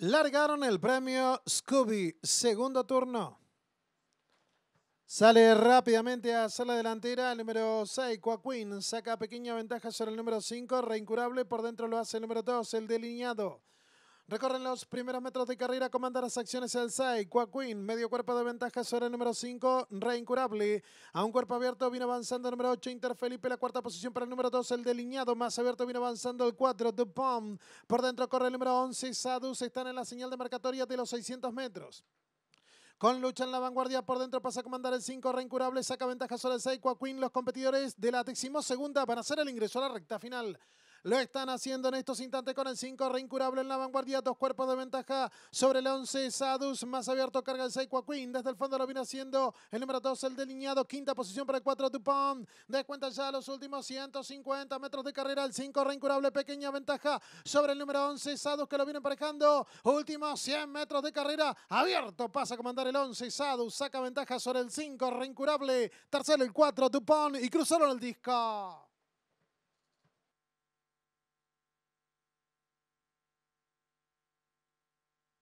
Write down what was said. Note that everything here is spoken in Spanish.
Largaron el premio Scooby, segundo turno. Sale rápidamente a la delantera el número 6, Coaquin Saca pequeña ventaja sobre el número 5, Reincurable. Por dentro lo hace el número 2, el delineado. Recorren los primeros metros de carrera, Comanda las acciones el Sai. Quaquin, medio cuerpo de ventaja sobre el número 5, Reincurable. A un cuerpo abierto vino avanzando el número 8, Interfelipe, la cuarta posición para el número 2, el delineado, más abierto vino avanzando el 4, Dupont. Por dentro corre el número 11, Sadus, están en la señal de marcatoria de los 600 metros. Con lucha en la vanguardia, por dentro pasa a comandar el 5, Reincurable, saca ventaja sobre el 6, Quaquin, Los competidores de la decimosegunda van a hacer el ingreso a la recta final. Lo están haciendo en estos instantes con el 5, reincurable en la vanguardia, dos cuerpos de ventaja sobre el 11, Sadus, más abierto, carga el 6, Queen, desde el fondo lo viene haciendo el número 2, el delineado, quinta posición para el 4, Dupont, descuenta ya los últimos 150 metros de carrera, el 5, reincurable, pequeña ventaja sobre el número 11, Sadus que lo viene parejando últimos 100 metros de carrera, abierto, pasa a comandar el 11, Sadus saca ventaja sobre el 5, reincurable, tercero el 4, Dupont y cruzaron el disco.